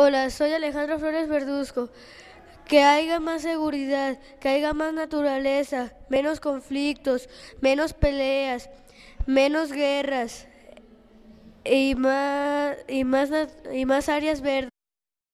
Hola, soy Alejandro Flores Verduzco. Que haya más seguridad, que haya más naturaleza, menos conflictos, menos peleas, menos guerras y más, y más, y más áreas verdes.